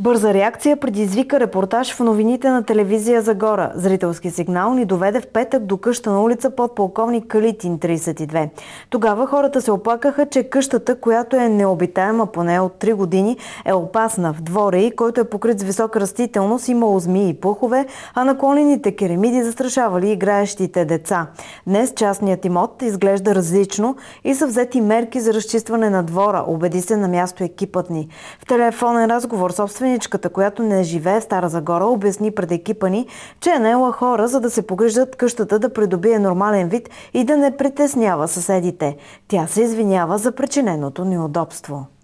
Бърза реакция предизвика репортаж в новините на телевизия Загора. Зрителски сигнал ни доведе в петък до къща на улица под полковник Калитин 32. Тогава хората се оплакаха, че къщата, която е необитаема поне от 3 години, е опасна. В двора и, който е покрит с висока растителност, имало змии и пухове, а наклонените керемиди застрашавали играещите деца. Днес частният имот изглежда различно и са взети мерки за разчистване на двора, убеди се на място екипът ни. В телефонен разговор собствен Селяничката, която не живее в Стара Загора, обясни пред екипа ни, че е наела хора, за да се погрежат къщата да придобие нормален вид и да не притеснява съседите. Тя се извинява за причиненото неудобство.